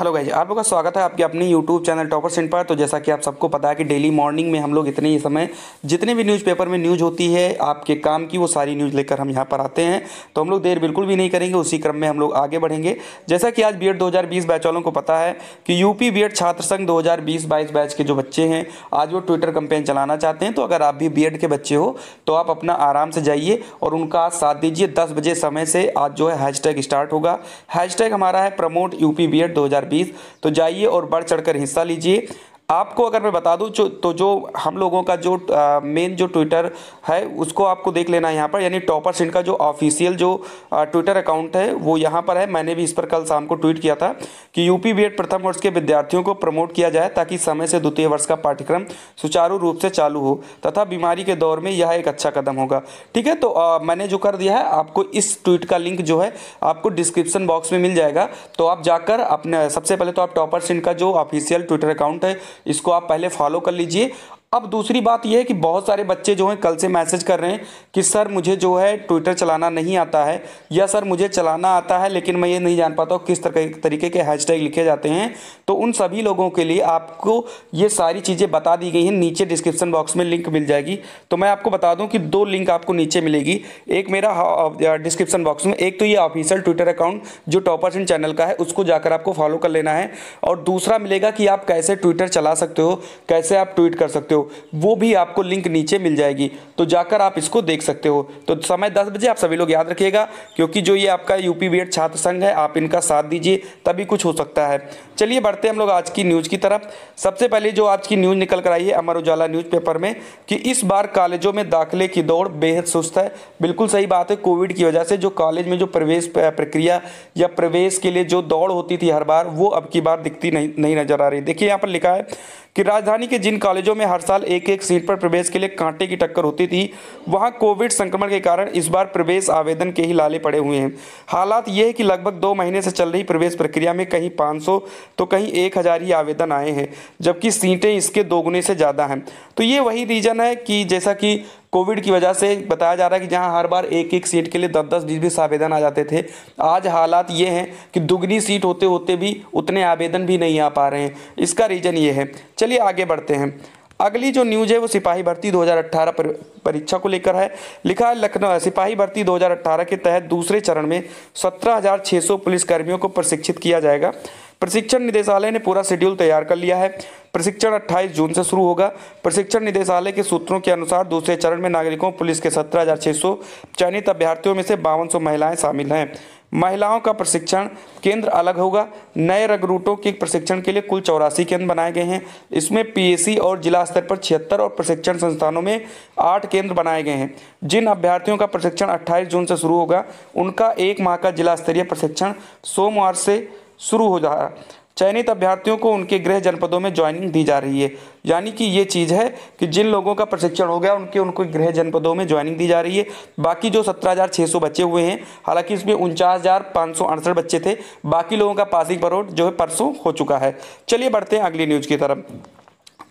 hello guys आप लोग का स्वागत है आपके अपने यूट्यूब चैनल टॉपर सेंट पर तो जैसा कि आप सबको पता है कि डेली मॉर्निंग में हम लोग इतने ही समय जितने भी न्यूज़पेपर में न्यूज़ होती है आपके काम की वो सारी न्यूज़ लेकर हम यहाँ पर आते हैं तो हम लोग देर बिल्कुल भी नहीं करेंगे उसी क्रम में हम लोग आगे बढ़ेंगे जैसा कि आज बी एड दो बैच वालों को पता है कि यूपी बी छात्र संघ दो हज़ार बैच के जो बच्चे हैं आज वो ट्विटर कंपेन चलाना चाहते हैं तो अगर आप भी बी के बच्चे हो तो आप अपना आराम से जाइए और उनका आज साथ दीजिए दस बजे समय से आज जो है हैशटैग स्टार्ट होगा हैश हमारा है प्रमोट यू बी एड तो जाइए और बढ़ चढ़कर हिस्सा लीजिए आपको अगर मैं बता दूं तो जो हम लोगों का जो मेन जो ट्विटर है उसको आपको देख लेना है यहाँ पर यानी टॉपर सिंह का जो ऑफिशियल जो ट्विटर अकाउंट है वो यहाँ पर है मैंने भी इस पर कल शाम को ट्वीट किया था कि यूपी बी प्रथम वर्ष के विद्यार्थियों को प्रमोट किया जाए ताकि समय से द्वितीय वर्ष का पाठ्यक्रम सुचारू रूप से चालू हो तथा बीमारी के दौर में यह एक अच्छा कदम होगा ठीक है तो आ, मैंने जो कर दिया है आपको इस ट्वीट का लिंक जो है आपको डिस्क्रिप्शन बॉक्स में मिल जाएगा तो आप जाकर अपने सबसे पहले तो आप टॉपर सिंह का जो ऑफिशियल ट्विटर अकाउंट है इसको आप पहले फॉलो कर लीजिए अब दूसरी बात यह है कि बहुत सारे बच्चे जो हैं कल से मैसेज कर रहे हैं कि सर मुझे जो है ट्विटर चलाना नहीं आता है या सर मुझे चलाना आता है लेकिन मैं ये नहीं जान पाता हूँ किस तरह तरीके के हैशटैग लिखे जाते हैं तो उन सभी लोगों के लिए आपको ये सारी चीज़ें बता दी गई हैं नीचे डिस्क्रिप्सन बॉक्स में लिंक मिल जाएगी तो मैं आपको बता दूँ कि दो लिंक आपको नीचे मिलेगी एक मेरा डिस्क्रिप्सन बॉक्स में एक तो ये ऑफिशियल ट्विटर अकाउंट जो टॉपर्स इन चैनल का है उसको जाकर आपको फॉलो कर लेना है और दूसरा मिलेगा कि आप कैसे ट्विटर चला सकते हो कैसे आप ट्वीट कर सकते हो हो वो भी आपको लिंक नीचे मिल जाएगी तो जाकर आप इसको देख सकते हो तो समय दस बजे आप सभी लोग याद रखिएगा क्योंकि जो ये आपका यूपी बी छात्र संघ है आप इनका साथ दीजिए तभी कुछ हो सकता है चलिए बढ़ते हम लोग आज की न्यूज़ की तरफ सबसे पहले जो आज की न्यूज़ निकल कर आई है अमर उजाला न्यूज़पेपर में कि इस बार कॉलेजों में दाखिले की दौड़ बेहद सुस्त है बिल्कुल सही बात है कोविड की वजह से जो कॉलेज में जो प्रवेश प्रक्रिया या प्रवेश के लिए जो दौड़ होती थी हर बार वो अब की बार दिखती नहीं नहीं नजर आ रही देखिए यहाँ पर लिखा है कि राजधानी के जिन कॉलेजों में हर साल एक एक सीट पर प्रवेश के लिए कांटे की टक्कर होती थी वहां कोविड संक्रमण के कारण इस बार प्रवेश आवेदन के ही लाले पड़े हुए हैं हालात ये है कि लगभग दो महीने से चल रही प्रवेश प्रक्रिया में कहीं पाँच तो कहीं एक हज़ार ही आवेदन आए हैं जबकि सीटें इसके दोगुने से ज़्यादा हैं तो ये वही रीज़न है कि जैसा कि कोविड की वजह से बताया जा रहा है कि जहां हर बार एक एक सीट के लिए दस दस बीस बीस आवेदन आ जाते थे आज हालात ये हैं कि दुगनी सीट होते होते भी उतने आवेदन भी नहीं आ पा रहे हैं इसका रीज़न ये है चलिए आगे बढ़ते हैं अगली जो न्यूज है वो सिपाही भर्ती 2018 पर, परीक्षा को लेकर है लिखा है लखनऊ सिपाही भर्ती 2018 के तहत दूसरे चरण में 17,600 पुलिसकर्मियों को प्रशिक्षित किया जाएगा प्रशिक्षण निदेशालय ने पूरा शेड्यूल तैयार कर लिया है प्रशिक्षण 28 जून से शुरू होगा प्रशिक्षण निदेशालय के सूत्रों के अनुसार दूसरे चरण में नागरिकों पुलिस के 17,600 चयनित अभ्यर्थियों में से बावन महिलाएं शामिल हैं महिलाओं का प्रशिक्षण केंद्र अलग होगा नए रगरूटों के प्रशिक्षण के लिए कुल चौरासी केंद्र बनाए गए हैं इसमें पीएसी और जिला स्तर पर छिहत्तर और प्रशिक्षण संस्थानों में आठ केंद्र बनाए गए हैं जिन अभ्यर्थियों का प्रशिक्षण 28 जून से शुरू होगा उनका एक माह का जिला स्तरीय प्रशिक्षण सोमवार से शुरू हो जा रहा है चयनित अभ्यर्थियों को उनके गृह जनपदों में ज्वाइनिंग दी जा रही है यानी कि ये चीज़ है कि जिन लोगों का प्रशिक्षण हो गया उनके उनको गृह जनपदों में ज्वाइनिंग दी जा रही है बाकी जो सत्रह हज़ार छः सौ बच्चे हुए हैं हालांकि इसमें उनचास हज़ार पाँच सौ अड़सठ बच्चे थे बाकी लोगों का पासिंग परोड जो है परसों हो चुका है चलिए बढ़ते हैं अगली न्यूज़ की तरफ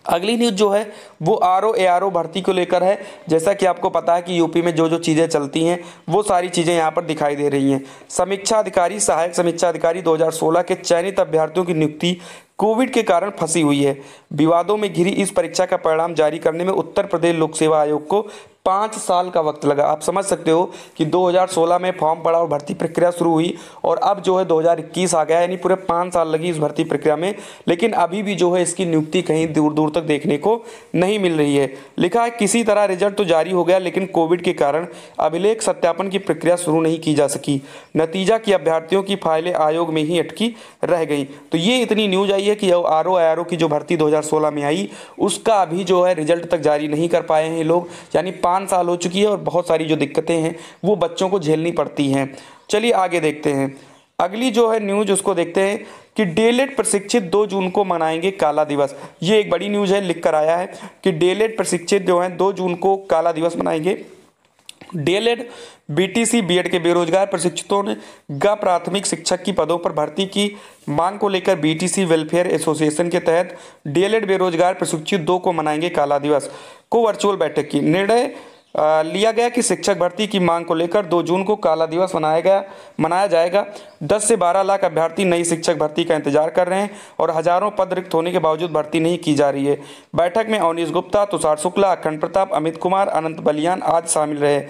अगली न्यूज़ जो है वो R O A R O भर्ती को लेकर है जैसा कि आपको पता है कि यूपी में जो जो चीज़ें चलती हैं वो सारी चीज़ें यहाँ पर दिखाई दे रही हैं समीक्षा अधिकारी सहायक समीक्षा अधिकारी 2016 के चयनित अभ्यर्थियों की नियुक्ति कोविड के कारण फंसी हुई है विवादों में घिरी इस परीक्षा का परिणाम जारी करने में उत्तर प्रदेश लोक सेवा आयोग को पाँच साल का वक्त लगा आप समझ सकते हो कि 2016 में फॉर्म पड़ा और भर्ती प्रक्रिया शुरू हुई और अब जो है 2021 आ गया यानी पूरे पाँच साल लगी इस भर्ती प्रक्रिया में लेकिन अभी भी जो है इसकी नियुक्ति कहीं दूर दूर तक देखने को नहीं मिल रही है लिखा है किसी तरह रिजल्ट तो जारी हो गया लेकिन कोविड के कारण अभिलेख सत्यापन की प्रक्रिया शुरू नहीं की जा सकी नतीजा कि अभ्यर्थियों की फाइलें आयोग में ही अटकी रह गई तो ये इतनी न्यूज आई है कि आर ओ आई की जो भर्ती दो में आई उसका अभी जो है रिजल्ट तक जारी नहीं कर पाए हैं लोग यानी पाँच साल हो चुकी है और बहुत सारी जो दिक्कतें हैं वो बच्चों को झेलनी पड़ती हैं चलिए आगे देखते हैं अगली जो है न्यूज उसको देखते हैं कि डेलेट प्रशिक्षित दो जून को मनाएंगे काला दिवस ये एक बड़ी न्यूज है लिख कर आया है कि डेलेट प्रशिक्षित जो है दो जून को काला दिवस मनाएंगे डीएलएड बीटीसी बीएड के बेरोजगार प्रशिक्षितों ने ग प्राथमिक शिक्षक की पदों पर भर्ती की मांग को लेकर बीटीसी वेलफेयर एसोसिएशन के तहत डीएलएड बेरोजगार प्रशिक्षित दो को मनाएंगे काला दिवस को वर्चुअल बैठक की निर्णय लिया गया कि शिक्षक भर्ती की मांग को लेकर 2 जून को काला दिवस मनाया गया मनाया जाएगा 10 से 12 लाख अभ्यर्थी नई शिक्षक भर्ती का इंतजार कर रहे हैं और हजारों पद रिक्त होने के बावजूद भर्ती नहीं की जा रही है बैठक में अवनीश गुप्ता तुषार शुक्ला अखंड प्रताप अमित कुमार अनंत बलियान आज शामिल रहे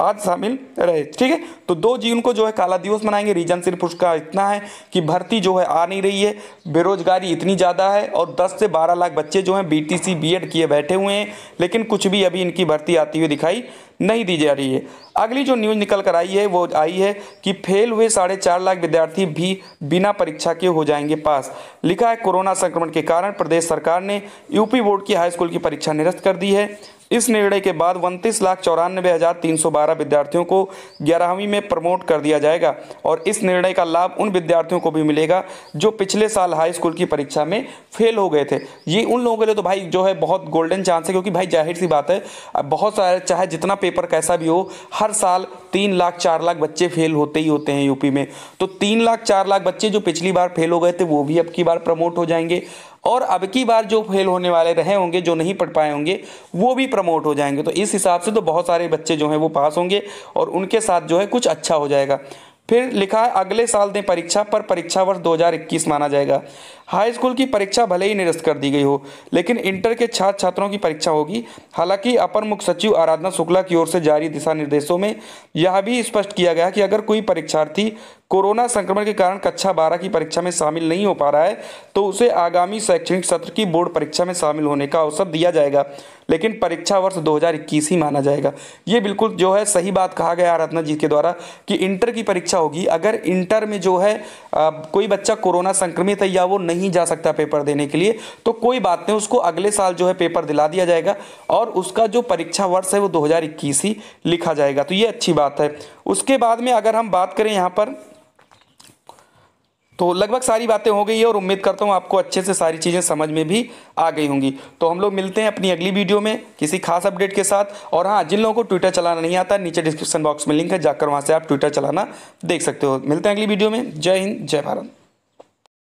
आज शामिल रहे ठीक है तो दो जून को जो है काला दिवस मनाएंगे रीजन सिर्फ उसका इतना है कि भर्ती जो है आ नहीं रही है बेरोजगारी इतनी ज़्यादा है और 10 से 12 लाख बच्चे जो हैं बीटीसी बीएड किए बैठे हुए हैं लेकिन कुछ भी अभी इनकी भर्ती आती हुई दिखाई नहीं दी जा रही है अगली जो न्यूज़ निकल कर आई है वो आई है कि फेल हुए साढ़े चार लाख विद्यार्थी भी बिना परीक्षा के हो जाएंगे पास लिखा है कोरोना संक्रमण के कारण प्रदेश सरकार ने यूपी बोर्ड की हाई स्कूल की परीक्षा निरस्त कर दी है इस निर्णय के बाद उनतीस लाख चौरानबे हज़ार तीन सौ बारह विद्यार्थियों को ग्यारहवीं में प्रमोट कर दिया जाएगा और इस निर्णय का लाभ उन विद्यार्थियों को भी मिलेगा जो पिछले साल हाई स्कूल की परीक्षा में फेल हो गए थे ये उन लोगों के लिए तो भाई जो है बहुत गोल्डन चांस है क्योंकि भाई जाहिर सी बात है बहुत सारे चाहे जितना पेपर कैसा भी हो हर साल तीन लाख चार लाख बच्चे फेल होते ही होते हैं यूपी में तो तीन लाख चार लाख बच्चे जो पिछली बार फेल हो गए थे वो भी अब की बार प्रमोट हो जाएंगे और अब की बार जो फेल होने वाले रहे होंगे जो नहीं पढ़ पाए होंगे वो भी प्रमोट हो जाएंगे तो इस हिसाब से तो बहुत सारे बच्चे जो हैं वो पास होंगे और उनके साथ जो है कुछ अच्छा हो जाएगा फिर लिखा है अगले साल दें परीक्षा पर परीक्षा वर्ष 2021 माना जाएगा हाई स्कूल की परीक्षा भले ही निरस्त कर दी गई हो लेकिन इंटर के छात्र छात्रों की परीक्षा होगी हालांकि अपर मुख्य सचिव आराधना शुक्ला की ओर से जारी दिशा निर्देशों में यह भी स्पष्ट किया गया कि अगर कोई परीक्षार्थी कोरोना संक्रमण के कारण कक्षा बारह की परीक्षा में शामिल नहीं हो पा रहा है तो उसे आगामी शैक्षणिक सत्र की बोर्ड परीक्षा में शामिल होने का अवसर दिया जाएगा लेकिन परीक्षा वर्ष 2021 ही माना जाएगा ये बिल्कुल जो है सही बात कहा गया आराधना जी के द्वारा कि इंटर की परीक्षा होगी अगर इंटर में जो है आ, कोई बच्चा कोरोना संक्रमित है या वो नहीं नहीं जा सकता पेपर देने के लिए तो कोई बात नहीं उसको अगले साल जो है पेपर दिला दिया जाएगा और उसका जो परीक्षा वर्ष है वो 2021 ही लिखा जाएगा तो ये अच्छी बात है उसके बाद में अगर हम बात करें यहाँ पर तो लगभग सारी बातें हो गई है और उम्मीद करता हूँ आपको अच्छे से सारी चीज़ें समझ में भी आ गई होंगी तो हम लोग मिलते हैं अपनी अगली वीडियो में किसी खास अपडेट के साथ और हाँ जिन लोगों को ट्विटर चलाना नहीं आता नीचे डिस्क्रिप्शन बॉक्स में लिंक है जाकर वहाँ से आप ट्विटर चलाना देख सकते हो मिलते हैं अगली वीडियो में जय हिंद जय भारत